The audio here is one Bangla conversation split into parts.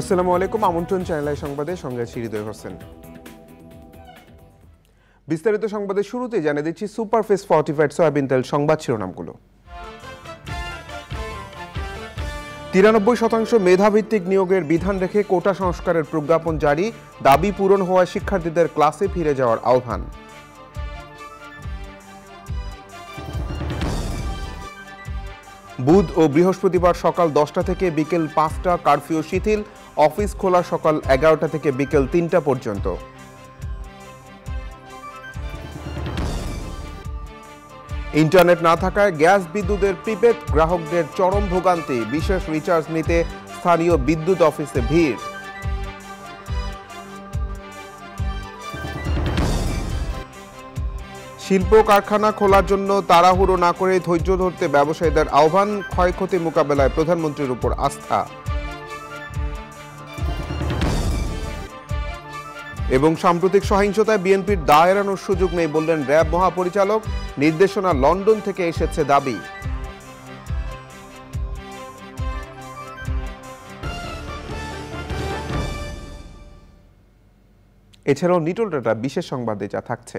আসসালামু আলাইকুম আমন্ত্রণ চ্যানেলের সংবাদে সঙ্গে আছি হোসেন বিস্তারিত সংবাদের শুরুতে জানিয়ে দিচ্ছি সুপারফেস ফর্টিফাইড সয়াবিন তেল সংবাদ শিরোনামগুলো তিরানব্বই শতাংশ মেধাভিত্তিক নিয়োগের বিধান রেখে কোটা সংস্কারের প্রজ্ঞাপন জারি দাবি পূরণ হওয়ায় শিক্ষার্থীদের ক্লাসে ফিরে যাওয়ার আহ্বান বুধ ও বৃহস্পতিবার সকাল দশটা থেকে বিকেল পাঁচটা কারফিউ শিথিল অফিস খোলা সকাল এগারোটা থেকে বিকেল তিনটা পর্যন্ত ইন্টারনেট না থাকায় গ্যাস বিদ্যুতের প্রিপেড গ্রাহকদের চরম ভোগান্তি বিশেষ রিচার্জ নিতে স্থানীয় বিদ্যুৎ অফিসে ভিড় শিল্প কারখানা খোলার জন্য তাড়াহুড়ো না করে ধৈর্য ধরতে ব্যবসায়ীদের আহ্বান ক্ষয়ক্ষতি মোকাবেলায় প্রধানমন্ত্রীর উপর আস্থা এবং সাম্প্রতিক সহিংসতায় বিএনপির দায় এড়ানোর সুযোগ নেই বললেন র্যাব মহাপরিচালক নির্দেশনা লন্ডন থেকে এসেছে দাবি এছাড়াও নিটোল ডাটা বিশেষ সংবাদে যা থাকছে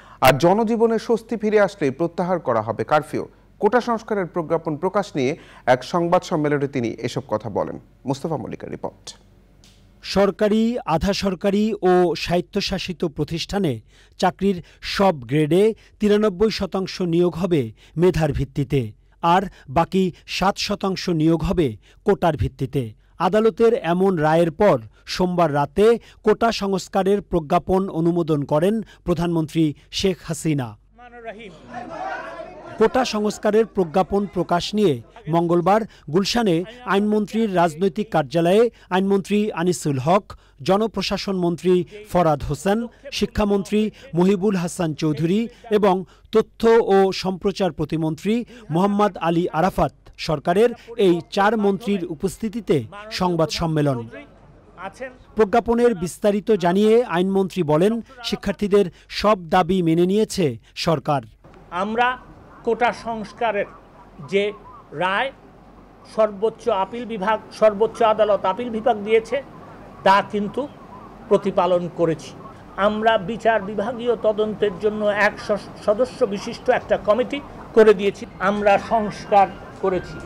আর জনজীবনে স্বস্তি ফিরে আসলেই প্রত্যাহার করা হবে কারফিউ কোটা সংস্কারের প্রজ্ঞাপন প্রকাশ নিয়ে এক সংবাদ সম্মেলনে তিনি এসব কথা বলেন মুস্তফা মল্লিকের রিপোর্ট সরকারি আধা সরকারি ও স্বায়ত্তশাসিত প্রতিষ্ঠানে চাকরির সব গ্রেডে তিরানব্বই শতাংশ নিয়োগ হবে মেধার ভিত্তিতে আর বাকি সাত শতাংশ নিয়োগ হবে কোটার ভিত্তিতে আদালতের এমন রায়ের পর সোমবার রাতে কোটা সংস্কারের প্রজ্ঞাপন অনুমোদন করেন প্রধানমন্ত্রী শেখ হাসিনা কোটা সংস্কারের প্রজ্ঞাপন প্রকাশ নিয়ে মঙ্গলবার গুলশানে আইনমন্ত্রীর রাজনৈতিক কার্যালয়ে আইনমন্ত্রী আনিসুল হক জনপ্রশাসন মন্ত্রী ফরাদ হোসেন শিক্ষামন্ত্রী মহিবুল হাসান চৌধুরী এবং তথ্য ও সম্প্রচার প্রতিমন্ত্রী মোহাম্মদ আলী আরাফাত সরকারের এই চার মন্ত্রীর উপস্থিতিতে সংবাদ সম্মেলন প্রজ্ঞাপনের বিস্তারিত জানিয়ে আইনমন্ত্রী বলেন শিক্ষার্থীদের সব দাবি মেনে নিয়েছে সরকার আমরা কোটা সংস্কারের যে রায় সর্বোচ্চ আপিল বিভাগ সর্বোচ্চ আদালত আপিল বিভাগ দিয়েছে তা কিন্তু প্রতিপালন করেছি আমরা বিচার বিভাগীয় তদন্তের জন্য এক সদস্য বিশিষ্ট একটা কমিটি করে দিয়েছি আমরা সংস্কার করেছি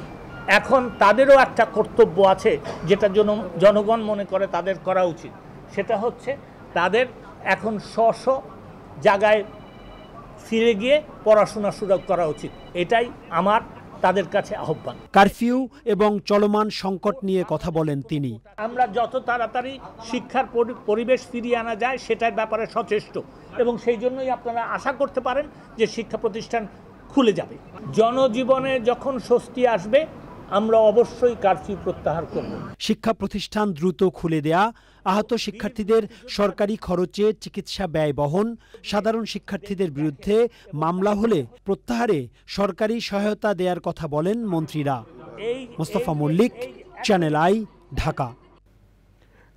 এখন তাদেরও একটা কর্তব্য আছে যেটা জন জনগণ মনে করে তাদের করা উচিত সেটা হচ্ছে তাদের এখন স্ব স্ব জায়গায় ফিরে গিয়ে পড়াশোনা সুযোগ করা উচিত এটাই আমার তাদের কাছে আহ্বান কারফিউ এবং চলমান সংকট নিয়ে কথা বলেন তিনি আমরা যত তাড়াতাড়ি শিক্ষার পরিবেশ ফিরিয়ে আনা যায় সেটার ব্যাপারে সচেষ্ট এবং সেই জন্যই আপনারা আশা করতে পারেন যে শিক্ষা প্রতিষ্ঠান খুলে যাবে জনজীবনে যখন স্বস্তি আসবে আমরা অবশ্যই কারফিউ প্রত্যাহার করব শিক্ষা প্রতিষ্ঠান দ্রুত খুলে দেয়া আহত শিক্ষার্থীদের সরকারি খরচে চিকিৎসা ব্যয় বহন সাধারণ শিক্ষার্থীদের বিরুদ্ধে মামলা হলে প্রত্যাহারে সরকারি সহায়তা দেওয়ার কথা বলেন মন্ত্রীরা মোস্তফা মল্লিক চ্যানেল আই ঢাকা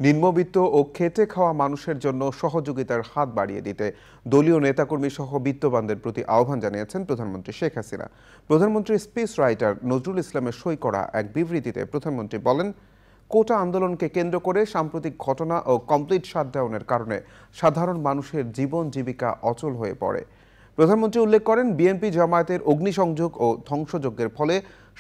নিম্নবিত্ত ও খেটে খাওয়া মানুষের জন্য সহযোগিতার হাত বাড়িয়ে দিতে দলীয় নেতাকর্মী সহ বিত্তবানদের প্রতি আহ্বান জানিয়েছেন প্রধানমন্ত্রী শেখ হাসিনা প্রধানমন্ত্রী স্পেস রাইটার নজরুল ইসলামের সই করা এক বিবৃতিতে প্রধানমন্ত্রী বলেন কোটা আন্দোলনকে কেন্দ্র করে সাম্প্রতিক ঘটনা ও কমপ্লিট শাটডাউনের কারণে সাধারণ মানুষের জীবন জীবিকা অচল হয়ে পড়ে প্রধানমন্ত্রী উল্লেখ করেন বিএনপি জামায়াতের অগ্নিসংযোগ ও ধ্বংসযজ্ঞের ফলে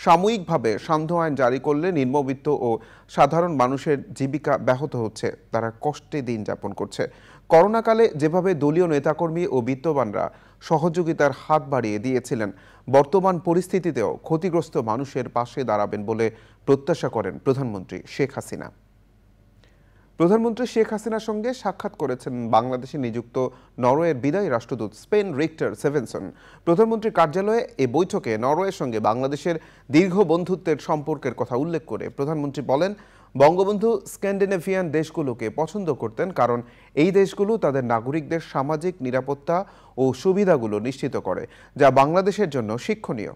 সাময়িকভাবে সান্ধ্য আইন জারি করলে নিম্নবিত্ত ও সাধারণ মানুষের জীবিকা ব্যাহত হচ্ছে তারা কষ্টে দিন যাপন করছে করোনাকালে যেভাবে দলীয় নেতাকর্মী ও বিত্তবানরা সহযোগিতার হাত বাড়িয়ে দিয়েছিলেন বর্তমান পরিস্থিতিতেও ক্ষতিগ্রস্ত মানুষের পাশে দাঁড়াবেন বলে প্রত্যাশা করেন প্রধানমন্ত্রী শেখ হাসিনা প্রধানমন্ত্রী শেখ হাসিনার সঙ্গে সাক্ষাৎ করেছেন বাংলাদেশে নিযুক্ত নরওয়ের বিদায়ী রাষ্ট্রদূত স্পেন রিক্টার সেভেনসন প্রধানমন্ত্রীর কার্যালয়ে এ বৈঠকে নরওয়ের সঙ্গে বাংলাদেশের দীর্ঘ বন্ধুত্বের সম্পর্কের কথা উল্লেখ করে প্রধানমন্ত্রী বলেন বঙ্গবন্ধু স্ক্যান্ডিনেভিয়ান দেশগুলোকে পছন্দ করতেন কারণ এই দেশগুলো তাদের নাগরিকদের সামাজিক নিরাপত্তা ও সুবিধাগুলো নিশ্চিত করে যা বাংলাদেশের জন্য শিক্ষণীয়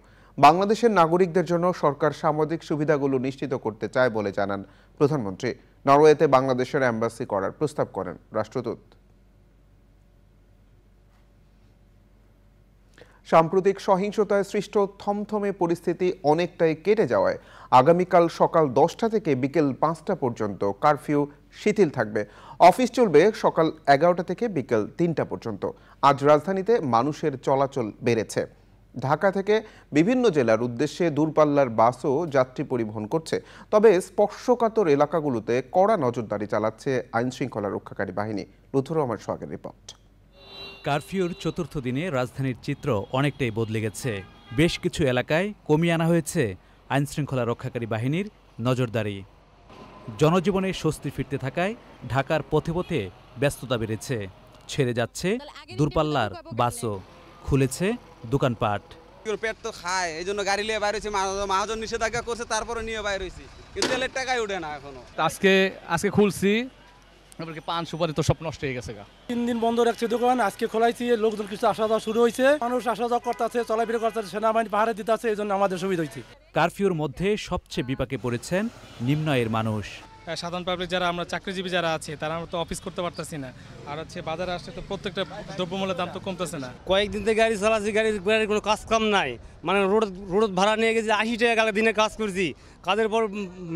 বাংলাদেশের নাগরিকদের জন্য সরকার সামাজিক সুবিধাগুলো নিশ্চিত করতে চায় বলে জানান প্রধানমন্ত্রী নরওয়েতে বাংলাদেশের অ্যাম্বাসি করার প্রস্তাব করেন রাষ্ট্রদূত সাম্প্রতিক সহিংসতায় সৃষ্ট থমথমে পরিস্থিতি অনেকটাই কেটে যাওয়ায় আগামীকাল সকাল দশটা থেকে বিকেল পাঁচটা পর্যন্ত কারফিউ শিথিল থাকবে অফিস চলবে সকাল এগারোটা থেকে বিকেল তিনটা পর্যন্ত আজ রাজধানীতে মানুষের চলাচল বেড়েছে ঢাকা থেকে বিভিন্ন জেলার উদ্দেশ্যে দূরপাল্লার বাসও যাত্রী পরিবহন করছে তবে স্পর্শকাতর এলাকাগুলোতে কড়া নজরদারি চালাচ্ছে আইনশৃঙ্খলা রক্ষাকারী বাহিনী লুথুর রহমান সোহাগের রিপোর্ট কারফিউর চতুর্থ দিনে রাজধানীর চিত্র অনেকটাই বদলে গেছে বেশ কিছু এলাকায় কমিয়ে আনা হয়েছে আইনশৃঙ্খলা রক্ষাকারী বাহিনীর নজরদারি জনজীবনে স্বস্তি ফিরতে থাকায় ঢাকার পথে পথে ব্যস্ততা বেড়েছে ছেড়ে যাচ্ছে দূরপাল্লার বাসও খুলেছে দোকানপাট পেট তো খায় এই জন্য গাড়ি নিয়ে বাইর হয়েছি মহাজন নিষেধাজ্ঞা করছে তারপরে নিয়ে বাইর হয়েছি কিন্তু তেলের টাকাই উঠে না এখনো আজকে আজকে খুলছি পান সুপারি তো সব নষ্ট হয়ে গেছে গা তিন দিন বন্ধ রাখছে দোকান আজকে খোলাইছি লোকজন কিছু আসা যাওয়া শুরু হয়েছে মানুষ আসা যাওয়া করতেছে চলাফেরা করতেছে সেনাবাহিনী পাহাড়ে দিতেছে এই জন্য আমাদের সুবিধা হয়েছে কারফিউর মধ্যে সবচেয়ে বিপাকে পড়েছেন নিম্ন আয়ের মানুষ হ্যাঁ, সাধারণ পাবলিক যারা আমরা চাকরিজীবী যারা আছে তারা আমরা তো অফিস করতে পারতেছি না আর হচ্ছে বাজারে আসলে তো প্রত্যেকটা দ্রব্যমূল্যের দাম তো কমতেছে না কয়েকদিন থেকে গাড়ি চালাচ্ছি গাড়ির গাড়ির কোনো কাজ কাম নাই মানে রোড রোড ভাড়া নিয়ে গেছি আশি টাকা গেলে দিনে কাজ করছি কাজের পর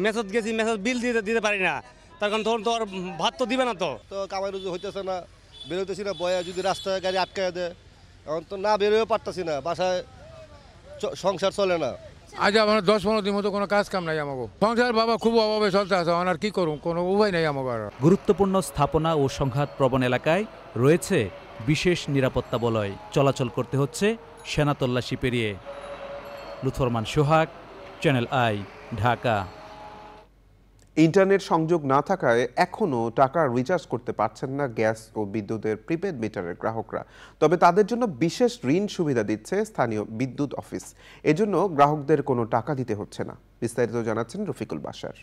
মেসেজ গেছি মেসেজ বিল দিতে দিতে পারি না তার কারণ তখন তো আর ভাত তো দিবে না তো তো কামাই রুজু হইতেছে না বেরোতেছি না বয়া যদি রাস্তায় গাড়ি আটকায় দেয় এখন তো না বেরোয় পারতেছি না বাসায় সংসার চলে না আজ আমার দশ পনেরো দিন মতো কোনো কাজ কাম নাই আমাকে সংসার বাবা খুব অভাবে চলতে আছে আমার কি করুন কোনো উপায় নাই আমাকে গুরুত্বপূর্ণ স্থাপনা ও সংঘাত প্রবণ এলাকায় রয়েছে বিশেষ নিরাপত্তা বলয় চলাচল করতে হচ্ছে সেনা তল্লাশি পেরিয়ে লুথরমান Sohag channel I Dhaka internet সংযোগ না থাকায় এখনও টাকা রিচার্জ করতে পারছেন না গ্যাস ও বিদ্যুতের প্রিপেড মিটারের গ্রাহকরা তবে তাদের জন্য বিশেষ ঋণ সুবিধা দিচ্ছে স্থানীয় বিদ্যুৎ অফিস এজন্য গ্রাহকদের কোনো টাকা দিতে হচ্ছে না বিস্তারিত জানাচ্ছেন রফিকুল বাসার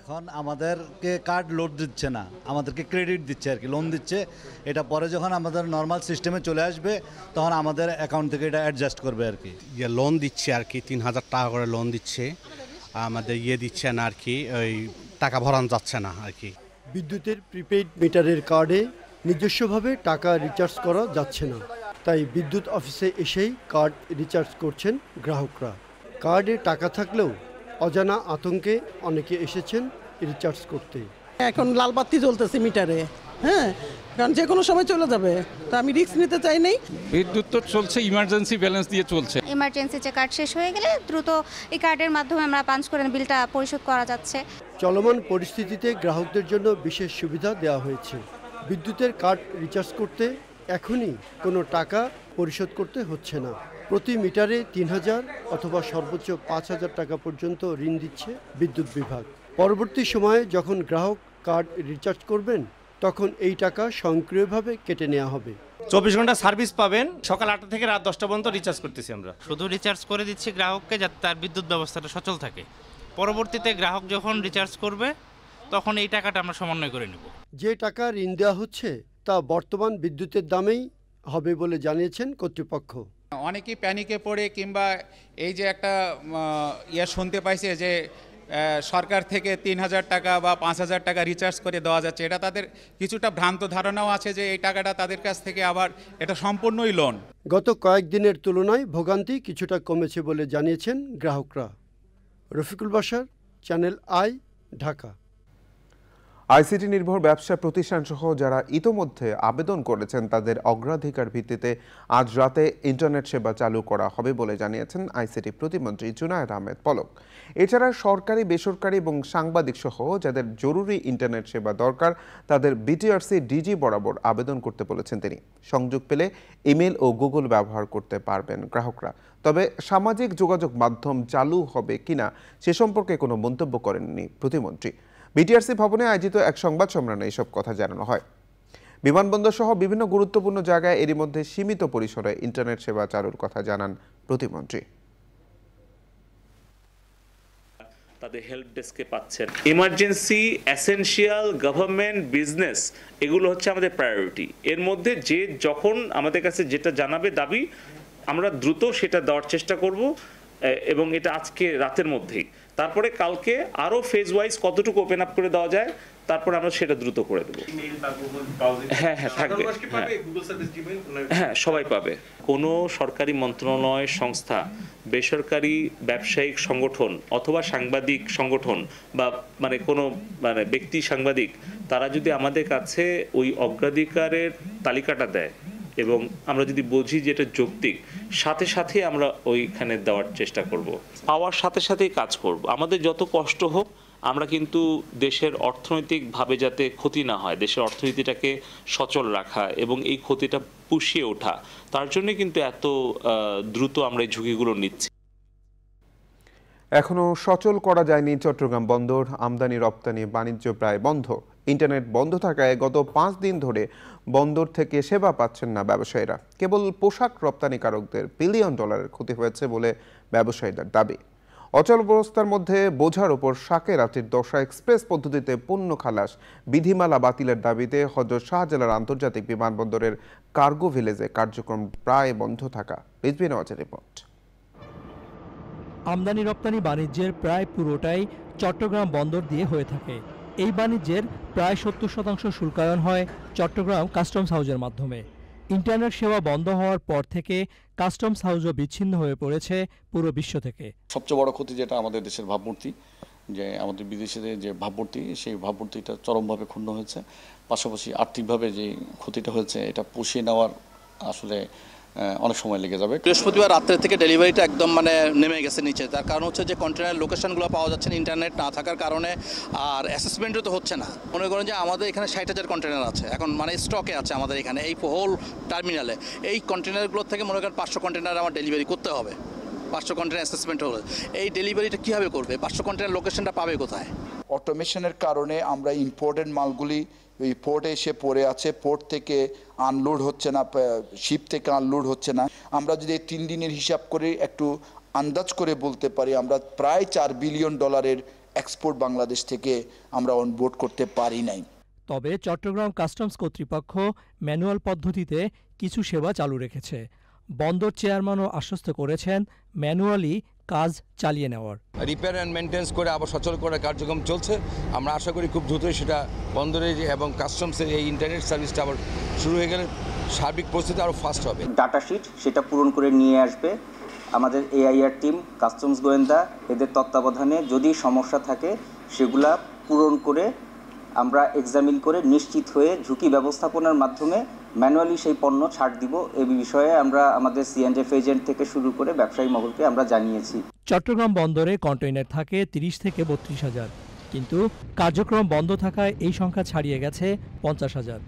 এখন আমাদেরকে কার্ড লোড দিচ্ছে না আমাদেরকে ক্রেডিট দিচ্ছে আর কি লোন দিচ্ছে এটা পরে যখন আমাদের নর্মাল সিস্টেমে চলে আসবে তখন আমাদের অ্যাকাউন্ট থেকে এটা অ্যাডজাস্ট করবে আর কি লোন ইয়ে দিচ্ছে আর কি তিন হাজার টাকা করে লোন দিচ্ছে আমাদের ইয়ে দিচ্ছে না আর কি ওই টাকা ভরানো যাচ্ছে না আর কি বিদ্যুতের প্রিপেইড মিটারের কার্ডে নিজস্বভাবে টাকা রিচার্জ করা যাচ্ছে না তাই বিদ্যুৎ অফিসে এসেই কার্ড রিচার্জ করছেন গ্রাহকরা কার্ডে টাকা থাকলেও অজানা আতঙ্কে অনেকে এসেছেন রিচার্জ করতে এখন লালবাতি জ্বলতেছে মিটারে হ্যাঁ কারণ যে কোনো সময় চলে যাবে তো আমি রিস্ক নিতে চাই নাই বিদ্যুৎ তো চলছে ইমার্জেন্সি ব্যালেন্স দিয়ে চলছে ইমার্জেন্সি যে কার্ড শেষ হয়ে গেলে দ্রুত এই কার্ডের মাধ্যমে আমরা পাঞ্চ করে বিলটা পরিশোধ করা যাচ্ছে চলমান পরিস্থিতিতে গ্রাহকদের জন্য বিশেষ সুবিধা দেওয়া হয়েছে বিদ্যুতের কার্ড রিচার্জ করতে এখনই কোনো টাকা পরিশোধ করতে হচ্ছে না প্রতি মিটারে তিন হাজার অথবা সর্বোচ্চ পাঁচ হাজার টাকা পর্যন্ত ঋণ দিচ্ছে বিদ্যুৎ বিভাগ পরবর্তী সময়ে যখন গ্রাহক কার্ড রিচার্জ করবেন তখন এই টাকা সক্রিয়ভাবে কেটে নেওয়া হবে চব্বিশ ঘন্টা সার্ভিস পাবেন সকাল আটটা থেকে রাত দশটা পর্যন্ত রিচার্জ করতেছি আমরা শুধু রিচার্জ করে দিচ্ছি গ্রাহককে যাতে তার বিদ্যুৎ ব্যবস্থাটা সচল থাকে পরবর্তীতে গ্রাহক যখন রিচার্জ করবে তখন এই টাকাটা আমরা সমন্বয় করে নেব যে টাকা ঋণ দেওয়া হচ্ছে তা বর্তমান বিদ্যুতের দামেই হবে বলে জানিয়েছেন কর্তৃপক্ষ অনেকেই প্যানিকে পড়ে কিংবা এই যে একটা ইয়া শুনতে পাইছে যে সরকার থেকে তিন হাজার টাকা বা পাঁচ হাজার টাকা রিচার্জ করে দেওয়া যাচ্ছে এটা তাদের কিছুটা ভ্রান্ত ধারণাও আছে যে এই টাকাটা তাদের কাছ থেকে আবার এটা সম্পূর্ণই লোন গত কয়েকদিনের তুলনায় ভোগান্তি কিছুটা কমেছে বলে জানিয়েছেন গ্রাহকরা রফিকুল বাসার চ্যানেল আই ঢাকা আইসিটি নির্ভর ব্যবসা প্রতিষ্ঠানসহ যারা ইতোমধ্যে আবেদন করেছেন তাদের অগ্রাধিকার ভিত্তিতে আজ রাতে ইন্টারনেট সেবা চালু করা হবে বলে জানিয়েছেন আইসিটি প্রতিমন্ত্রী জুনায়দ আহমেদ পলক এছাড়া সরকারি বেসরকারি এবং সাংবাদিক সহ যাদের জরুরি ইন্টারনেট সেবা দরকার তাদের বিটিআরসি ডিজি বরাবর আবেদন করতে বলেছেন তিনি সংযোগ পেলে ইমেল ও গুগল ব্যবহার করতে পারবেন গ্রাহকরা তবে সামাজিক যোগাযোগ মাধ্যম চালু হবে কিনা সে সম্পর্কে কোনো মন্তব্য করেননি প্রতিমন্ত্রী বিটিআরসি ভবনে আয়োজিত এক সংবাদ সম্মেলনে এসব কথা জানানো হয় বিমানবন্দর সহ বিভিন্ন গুরুত্বপূর্ণ জায়গায় এরই মধ্যে সীমিত পরিসরে ইন্টারনেট সেবা চালুর কথা জানান প্রতিমন্ত্রী তাদের হেল্প ডেস্কে পাচ্ছেন ইমার্জেন্সি অ্যাসেনশিয়াল গভর্নমেন্ট বিজনেস এগুলো হচ্ছে আমাদের প্রায়োরিটি এর মধ্যে যে যখন আমাদের কাছে যেটা জানাবে দাবি আমরা দ্রুত সেটা দেওয়ার চেষ্টা করব এবং এটা আজকে রাতের মধ্যেই তারপরে কালকে আরও ফেজ ওয়াইজ কতটুকু ওপেন আপ করে দেওয়া যায় তারপরে আমরা সেটা দ্রুত করে দেবো হ্যাঁ হ্যাঁ থাকবে হ্যাঁ।, হ্যাঁ সবাই পাবে কোনো সরকারি মন্ত্রণালয় সংস্থা বেসরকারি ব্যবসায়িক সংগঠন অথবা সাংবাদিক সংগঠন বা মানে কোনো মানে ব্যক্তি সাংবাদিক তারা যদি আমাদের কাছে ওই অগ্রাধিকারের তালিকাটা দেয় এবং আমরা যদি বুঝি যে এটা যৌক্তিক সাথে সাথে আমরা ওইখানে দেওয়ার চেষ্টা করব। পাওয়ার সাথে সাথেই কাজ করব। আমাদের যত কষ্ট হোক আমরা কিন্তু দেশের অর্থনৈতিকভাবে যাতে ক্ষতি না হয় দেশের অর্থনীতিটাকে সচল রাখা এবং এই ক্ষতিটা পুষিয়ে ওঠা তার জন্য কিন্তু এত দ্রুত আমরা এই ঝুঁকিগুলো নিচ্ছি এখনও সচল করা যায়নি চট্টগ্রাম বন্দর আমদানি রপ্তানি বাণিজ্য প্রায় বন্ধ ইন্টারনেট বন্ধ থাকায় গত পাঁচ দিন ধরে বন্দর থেকে সেবা পাচ্ছেন না ব্যবসায়ীরা কেবল পোশাক রপ্তানিকারকদের বিলিয়ন ডলারের ক্ষতি হয়েছে বলে ব্যবসায়ীদের দাবি অচল অবস্থার মধ্যে বোঝার ওপর শাকের আটির দশা এক্সপ্রেস পদ্ধতিতে পণ্য খালাস বিধিমালা বাতিলের দাবিতে হজরত শাহজালার আন্তর্জাতিক বিমানবন্দরের কার্গো ভিলেজে কার্যক্রম প্রায় বন্ধ থাকা রিপোর্ট আমদানি রপ্তানি বাণিজ্যের প্রায় পুরোটাই চট্টগ্রাম বন্দর দিয়ে হয়ে থাকে এই বাণিজ্যের প্রায় সত্তর শতাংশ শুল্কায়ন হয় চট্টগ্রাম কাস্টমস হাউজের মাধ্যমে ইন্টারনেট সেবা বন্ধ হওয়ার পর থেকে কাস্টমস হাউজও বিচ্ছিন্ন হয়ে পড়েছে পুরো বিশ্ব থেকে সবচেয়ে বড় ক্ষতি যেটা আমাদের দেশের ভাবমূর্তি যে আমাদের বিদেশিদের যে ভাবমূর্তি সেই ভাবমূর্তিটা চরমভাবে ক্ষুণ্ণ হয়েছে পাশাপাশি আর্থিকভাবে যে ক্ষতিটা হয়েছে এটা পুষিয়ে নেওয়ার আসলে অনেক সময় লেগে যাবে বৃহস্পতিবার রাত্রে থেকে ডেলিভারিটা একদম মানে নেমে গেছে নিচে তার কারণ হচ্ছে যে কন্টেনার লোকেশনগুলো পাওয়া যাচ্ছে না ইন্টারনেট না থাকার কারণে আর অ্যাসেসমেন্টও তো হচ্ছে না মনে করেন যে আমাদের এখানে ষাট হাজার কন্টেনার আছে এখন মানে স্টকে আছে আমাদের এখানে এই হোল টার্মিনালে এই কন্টেনারগুলোর থেকে মনে করেন পাঁচশো কন্টেনার আমার ডেলিভারি করতে হবে পাঁচশো কন্টেনার অ্যাসেসমেন্ট হলে এই ডেলিভারিটা কীভাবে করবে পাঁচশো কন্টেনার লোকেশনটা পাবে কোথায় অটোমেশনের কারণে আমরা ইম্পোর্টেন্ট মালগুলি ওই পোর্টে এসে পড়ে আছে পোর্ট থেকে আনলোড হচ্ছে না শিপ থেকে আনলোড হচ্ছে না আমরা যদি তিন দিনের হিসাব করে একটু আন্দাজ করে বলতে পারি আমরা প্রায় চার বিলিয়ন ডলারের এক্সপোর্ট বাংলাদেশ থেকে আমরা অনবোর্ড করতে পারি নাই তবে চট্টগ্রাম কাস্টমস কর্তৃপক্ষ ম্যানুয়াল পদ্ধতিতে কিছু সেবা চালু রেখেছে বন্দর চেয়ারম্যানও আশ্বস্ত করেছেন ম্যানুয়ালি কাজ চালিয়ে নেওয়ার রিপেয়ার অ্যান্ড মেনটেন্স করে আবার সচল করার কার্যক্রম চলছে আমরা আশা করি খুব দ্রুতই সেটা বন্দরের এবং কাস্টমসের এই ইন্টারনেট সার্ভিসটা আবার শুরু হয়ে গেলে সার্বিক পরিস্থিতি আরও ফাস্ট হবে ডাটা শিট সেটা পূরণ করে নিয়ে আসবে আমাদের এআইআর টিম কাস্টমস গোয়েন্দা এদের তত্ত্বাবধানে যদি সমস্যা থাকে সেগুলা পূরণ করে আমরা এক্সামিন করে নিশ্চিত হয়ে ঝুঁকি ব্যবস্থাপনার মাধ্যমে ম্যানুয়ালি সেই পণ্য ছাড় দিব এ বিষয়ে আমরা আমাদের সিএনএফ এজেন্ট থেকে শুরু করে ব্যবসায়ী মহলকে আমরা জানিয়েছি চট্টগ্রাম বন্দরে কন্টেইনার থাকে তিরিশ থেকে বত্রিশ হাজার কিন্তু কার্যক্রম বন্ধ থাকায় এই সংখ্যা ছাড়িয়ে গেছে পঞ্চাশ হাজার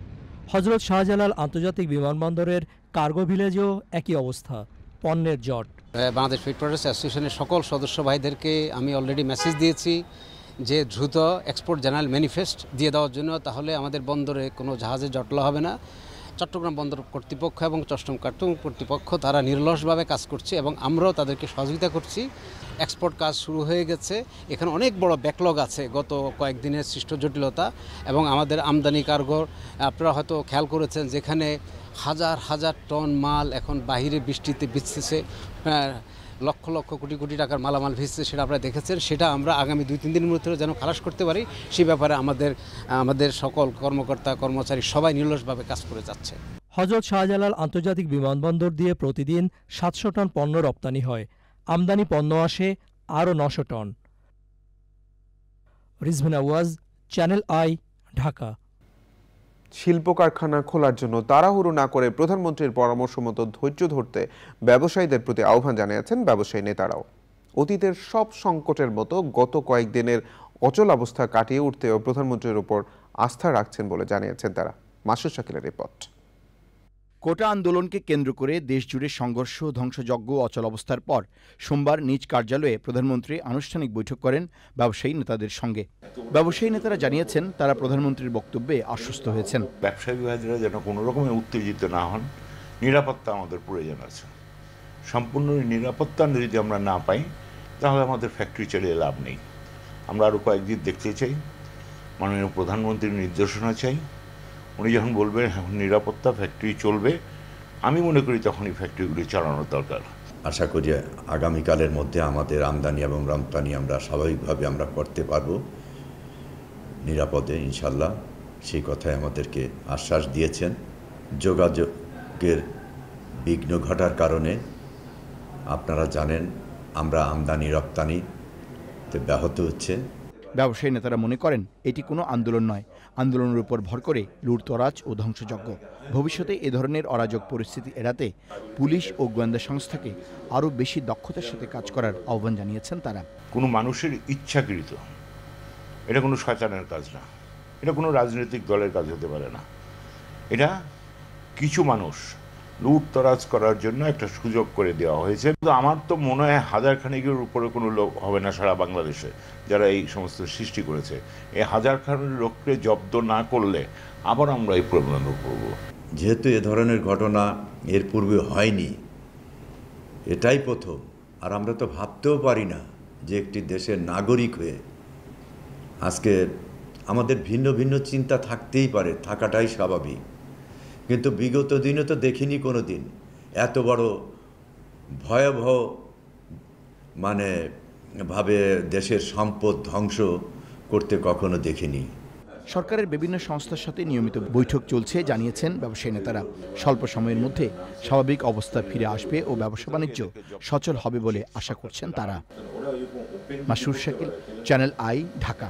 হজরত শাহজালাল আন্তর্জাতিক বিমানবন্দরের কার্গো ভিলেজেও একই অবস্থা পণ্যের জট বাংলাদেশ ফিট প্রোডাক্টস অ্যাসোসিয়েশনের সকল সদস্য ভাইদেরকে আমি অলরেডি মেসেজ দিয়েছি যে দ্রুত এক্সপোর্ট জেনারেল ম্যানিফেস্ট দিয়ে দেওয়ার জন্য তাহলে আমাদের বন্দরে কোনো জাহাজে জটলা হবে না চট্টগ্রাম বন্দর কর্তৃপক্ষ এবং চট্টগ্রাম কার্টুন কর্তৃপক্ষ তারা নির্লসভাবে কাজ করছে এবং আমরাও তাদেরকে সহযোগিতা করছি এক্সপোর্ট কাজ শুরু হয়ে গেছে এখানে অনেক বড় ব্যাকলগ আছে গত কয়েকদিনের সৃষ্ট জটিলতা এবং আমাদের আমদানি কারগর আপনারা হয়তো খেয়াল করেছেন যেখানে হাজার হাজার টন মাল এখন বাহিরে বৃষ্টিতে বিচতেছে হ্যাঁ, লক্ষ লক্ষ কোটি কোটি টাকার মালামাল ভিজছে সেটা আপনারা দেখেছেন সেটা আমরা আগামী দুই তিন দিনের মধ্যে যেন খালাস করতে পারি সে ব্যাপারে আমাদের আমাদের সকল কর্মকর্তা কর্মচারী সবাই নির্লসভাবে কাজ করে যাচ্ছে হজরত শাহজালাল আন্তর্জাতিক বিমানবন্দর দিয়ে প্রতিদিন সাতশো টন পণ্য রপ্তানি হয় আমদানি পণ্য আসে আরও নশো টন রিজভিন আওয়াজ চ্যানেল আই ঢাকা শিল্প কারখানা খোলার জন্য তাড়াহুড়ো না করে প্রধানমন্ত্রীর পরামর্শ মতো ধৈর্য ধরতে ব্যবসায়ীদের প্রতি আহ্বান জানিয়েছেন ব্যবসায়ী নেতারাও অতীতের সব সংকটের মতো গত কয়েকদিনের অচল অবস্থা কাটিয়ে উঠতেও প্রধানমন্ত্রীর ওপর আস্থা রাখছেন বলে জানিয়েছেন তারা মাসুর শাকিলের রিপোর্ট কোটা আন্দোলনকে কেন্দ্র করে দেশজুড়ে সংঘর্ষ ধ্বংসযজ্ঞ অচল অবস্থার পর সোমবার নিজ কার্যালয়ে প্রধানমন্ত্রী আনুষ্ঠানিক বৈঠক করেন ব্যবসায়ী নেতাদের সঙ্গে ব্যবসায়ী নেতারা জানিয়েছেন তারা প্রধানমন্ত্রীর বক্তব্যে আশ্বস্ত হয়েছেন ব্যবসায়ী বিভাগীরা যেন কোনো রকমের উত্তেজিত না হন নিরাপত্তা আমাদের প্রয়োজন আছে সম্পূর্ণ নিরাপত্তা যদি আমরা না পাই তাহলে আমাদের ফ্যাক্টরি চালিয়ে লাভ নেই আমরা আরও কয়েকদিন দেখতে চাই মাননীয় প্রধানমন্ত্রীর নির্দেশনা চাই উনি যখন বলবেন এখন হ্যাঁ, নিরাপত্তা ফ্যাক্টরি চলবে আমি মনে করি তখন এই ফ্যাক্টরিগুলি চালানোর দরকার আশা করি আগামীকালের মধ্যে আমাদের আমদানি এবং রপ্তানি আমরা স্বাভাবিকভাবে আমরা করতে পারব নিরাপদে ইনশাল্লাহ সেই কথায় আমাদেরকে আশ্বাস দিয়েছেন যোগাযোগের বিঘ্ন ঘটার কারণে আপনারা জানেন আমরা আমদানি রপ্তানিতে ব্যাহত হচ্ছে ব্যবসায়ী নেতারা মনে করেন এটি কোনো আন্দোলন নয় আন্দোলনের উপর ভর করে লুটতরাজ ও ধ্বংসযজ্ঞ ভবিষ্যতে এ ধরনের অরাজক পরিস্থিতি এড়াতে পুলিশ ও গোয়েন্দা সংস্থাকে আরও বেশি দক্ষতার সাথে কাজ করার আহ্বান জানিয়েছেন তারা কোনো মানুষের ইচ্ছাকৃত এটা কোনো শয়তানের কাজ না এটা কোনো রাজনৈতিক দলের কাজ হতে পারে না এটা কিছু মানুষ লুটতরাজ করার জন্য একটা সুযোগ করে দেওয়া হয়েছে কিন্তু আমার তো মনে হয় হাজার খানেকের উপরে কোনো লোক হবে না সারা বাংলাদেশে যারা এই সমস্ত সৃষ্টি করেছে এই হাজার খানের লোককে জব্দ না করলে আবার আমরা এই প্রবলেমে পড়ব যেহেতু এ ধরনের ঘটনা এর পূর্বে হয়নি এটাই প্রথম আর আমরা তো ভাবতেও পারি না যে একটি দেশের নাগরিক হয়ে আজকে আমাদের ভিন্ন ভিন্ন চিন্তা থাকতেই পারে থাকাটাই স্বাভাবিক কিন্তু বিগত দিনে তো দেখিনি কোনো দিন এত বড় ভয়াবহ মানে ভাবে দেশের সম্পদ ধ্বংস করতে কখনো দেখিনি সরকারের বিভিন্ন সংস্থার সাথে নিয়মিত বৈঠক চলছে জানিয়েছেন ব্যবসায়ী নেতারা স্বল্প সময়ের মধ্যে স্বাভাবিক অবস্থা ফিরে আসবে ও ব্যবসা বাণিজ্য সচল হবে বলে আশা করছেন তারা মাসুর শাকিল চ্যানেল আই ঢাকা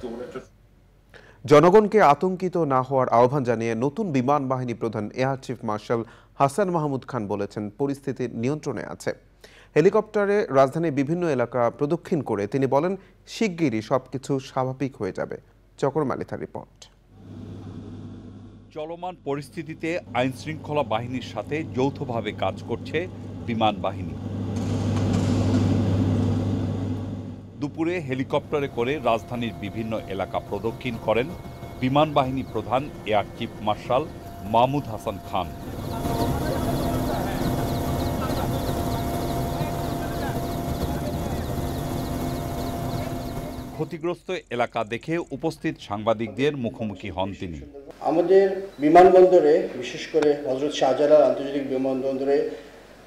জনগণকে আতঙ্কিত না হওয়ার আহ্বান জানিয়ে নতুন বিমান বাহিনী প্রধান air chief marshal Hasan Mahmud Khan বলেছেন পরিস্থিতি নিয়ন্ত্রণে আছে হেলিকপ্টারে রাজধানীর বিভিন্ন এলাকা প্রদক্ষিণ করে তিনি বলেন শিগগিরই সবকিছু স্বাভাবিক হয়ে যাবে চক্রমালিথা রিপোর্ট চলমান পরিস্থিতিতে আইনশৃঙ্খলা বাহিনীর সাথে যৌথভাবে কাজ করছে বিমান বাহিনী দুপুরে হেলিকপ্টারে করে রাজধানীর বিভিন্ন এলাকা প্রদক্ষিণ করেন বিমান বাহিনী প্রধান air chief marshal Mahmud Hasan Khan ক্ষতিগ্রস্ত এলাকা দেখে উপস্থিত সাংবাদিকদের মুখোমুখি হন তিনি আমাদের বিমানবন্দরে বিশেষ করে হজরত শাহজালাল আন্তর্জাতিক বিমানবন্দরে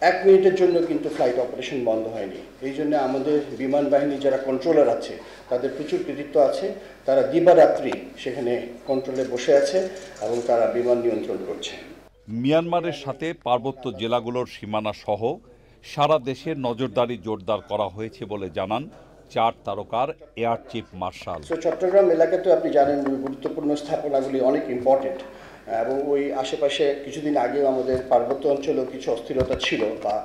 এক মিনিটের জন্য কিন্তু ফ্লাইট অপারেশন বন্ধ হয়নি এই জন্য আমাদের বিমান বাহিনী যারা কন্ট্রোলার আছে তাদের প্রচুর কৃতিত্ব আছে তারা দিবারাত্রি সেখানে কন্ট্রোলে বসে আছে এবং তারা বিমান নিয়ন্ত্রণ করছে মিয়ানমারের সাথে পার্বত্য জেলাগুলোর সীমানা সহ সারা দেশে নজরদারি জোরদার করা হয়েছে বলে জানান চার তারকার এয়ার চিফ মার্শাল চট্টগ্রাম এলাকাতে আপনি জানেন গুরুত্বপূর্ণ স্থাপনাগুলি অনেক ইম্পর্টেন্ট এবং ওই আশেপাশে কিছুদিন আগেও আমাদের পার্বত্য অঞ্চলেও কিছু অস্থিরতা ছিল বা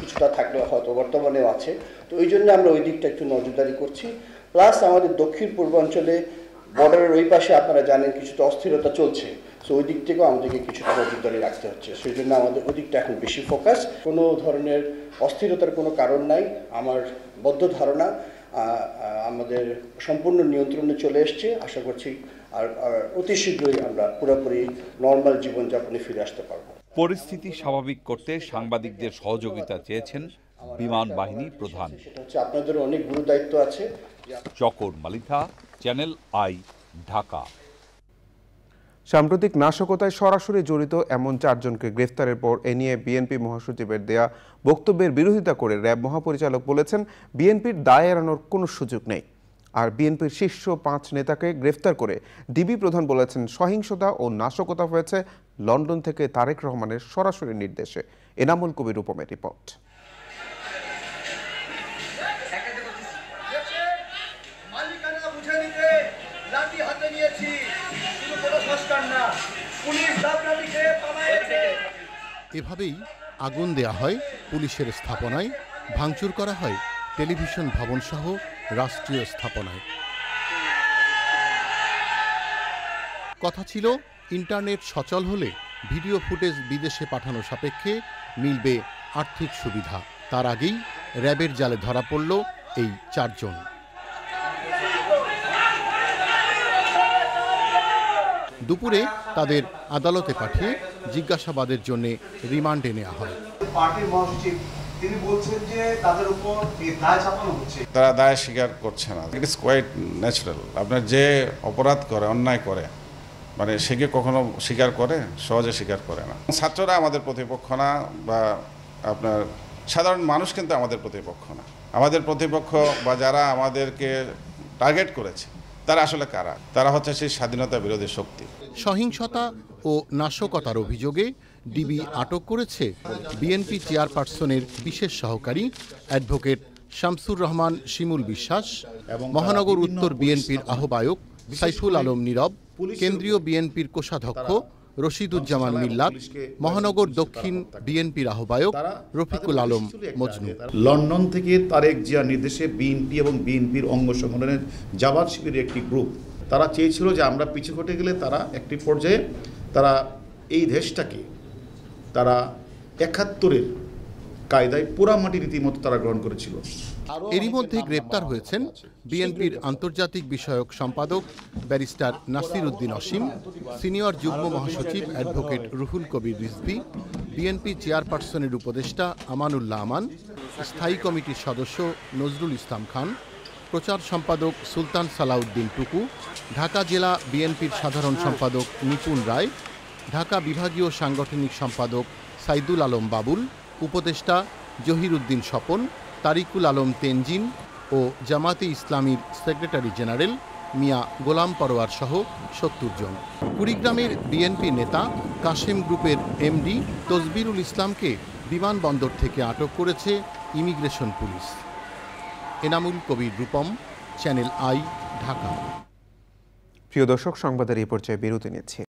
কিছুটা থাকলেও হয়তো বর্তমানেও আছে তো ওই জন্য আমরা ওই দিকটা একটু নজরদারি করছি প্লাস আমাদের দক্ষিণ পূর্বাঞ্চলে বর্ডারের ওই পাশে আপনারা জানেন কিছুটা অস্থিরতা চলছে সো ওই দিক থেকেও আমাদেরকে কিছুটা নজরদারি রাখতে হচ্ছে সেই জন্য আমাদের ওই দিকটা এখন বেশি ফোকাস কোনো ধরনের অস্থিরতার কোনো কারণ নাই আমার বদ্ধ ধারণা আমাদের সম্পূর্ণ নিয়ন্ত্রণে চলে এসছে আশা করছি আর অতি শীঘ্রই আমরা পুরোপুরি নর্মাল জীবনযাপনে ফিরে আসতে পারব পরিস্থিতি স্বাভাবিক করতে সাংবাদিকদের সহযোগিতা চেয়েছেন বিমান বাহিনী প্রধান আপনাদের অনেক গুরু দায়িত্ব আছে চকর মালিথা চ্যানেল আই ঢাকা সাম্প্রতিক নাশকতায় সরাসরি জড়িত এমন চারজনকে গ্রেফতারের পর এ নিয়ে বিএনপি মহাসচিবের দেয়া বক্তব্যের বিরোধিতা করে র্যাব মহাপরিচালক বলেছেন বিএনপির দায় এড়ানোর কোনো সুযোগ নেই আর বিএনপির শীর্ষ পাঁচ নেতাকে গ্রেফতার করে ডিবি প্রধান বলেছেন সহিংসতা ও নাশকতা হয়েছে লন্ডন থেকে তারেক রহমানের সরাসরি নির্দেশে এনামুল কবির উপমের রিপোর্ট এভাবেই আগুন দেয়া হয় পুলিশের স্থাপনায় ভাঙচুর করা হয় টেলিভিশন ভবনসহ রাষ্ট্রীয় স্থাপনায় কথা ছিল ইন্টারনেট সচল হলে ভিডিও ফুটেজ বিদেশে পাঠানো সাপেক্ষে মিলবে আর্থিক সুবিধা তার আগেই র্যাবের জালে ধরা পড়ল এই চারজন দুপুরে তাদের আদালতে পাঠিয়ে জিজ্ঞাসাবাদের জন্য রিমান্ডে নেওয়া হয় তিনি বলছেন যে তাদের উপর দায় চাপানো হচ্ছে তারা দায় স্বীকার করছে না ইট ইজ কোয়াইট ন্যাচারাল আপনার যে অপরাধ করে অন্যায় করে মানে সে কি কখনো স্বীকার করে সহজে স্বীকার করে না ছাত্ররা আমাদের প্রতিপক্ষ না বা আপনার সাধারণ মানুষ কিন্তু আমাদের প্রতিপক্ষ না আমাদের প্রতিপক্ষ বা যারা আমাদেরকে টার্গেট করেছে তারা আসলে কারা তারা হচ্ছে সেই স্বাধীনতা বিরোধী শক্তি সহিংসতা ও নাশকতার অভিযোগে ডিবি আটক করেছে বিএনপি চেয়ারপারসনের বিশেষ সহকারী অ্যাডভোকেট শামসুর রহমান শিমুল বিশ্বাস মহানগর উত্তর বিএনপির আহ্বায়ক সাইফুল আলম নীরব কেন্দ্রীয় বিএনপির কোষাধ্যক্ষ রশিদুজ্জামান মিল্লাত মহানগর দক্ষিণ বিএনপির আহ্বায়ক রফিকুল আলম মজনু লন্ডন থেকে তারেক জিয়ার নির্দেশে বিএনপি এবং বিএনপির অঙ্গ সংগঠনের জাবাত শিবিরের একটি গ্রুপ তারা চেয়েছিল যে আমরা পিছু ঘটে গেলে তারা একটি পর্যায়ে তারা এই দেশটাকে তারা একাত্তরের কায়দায় পোড়ামাটি রীতিমতো তারা গ্রহণ করেছিল এরই মধ্যে গ্রেপ্তার হয়েছেন বিএনপির আন্তর্জাতিক বিষয়ক সম্পাদক ব্যারিস্টার নাসির উদ্দিন অসীম সিনিয়র যুগ্ম মহাসচিব অ্যাডভোকেট রুহুল কবির রিজভি বিএনপি চেয়ারপারসনের উপদেষ্টা আমানুল্লাহ আমান স্থায়ী কমিটির সদস্য নজরুল ইসলাম খান প্রচার সম্পাদক সুলতান সালাউদ্দিন টুকু ঢাকা জেলা বিএনপির সাধারণ সম্পাদক নিপুণ রায় ঢাকা বিভাগীয় সাংগঠনিক সম্পাদক সাইদুল আলম বাবুল উপদেষ্টা জহিরুদ্দিন স্বপন তারিকুল আলম তেনজিন ও জামাতে ইসলামীর সেক্রেটারি জেনারেল মিয়া গোলাম পরোয়ার সহ সত্তর জন কুড়িগ্রামের বিএনপি নেতা কাশেম গ্রুপের এমডি তসবিরুল ইসলামকে বিমানবন্দর থেকে আটক করেছে immigration police Enamul Kabir Rupam channel I Dhaka প্রিয় দর্শক সংবাদের এই পর্যায়ে বিরতি নিচ্ছে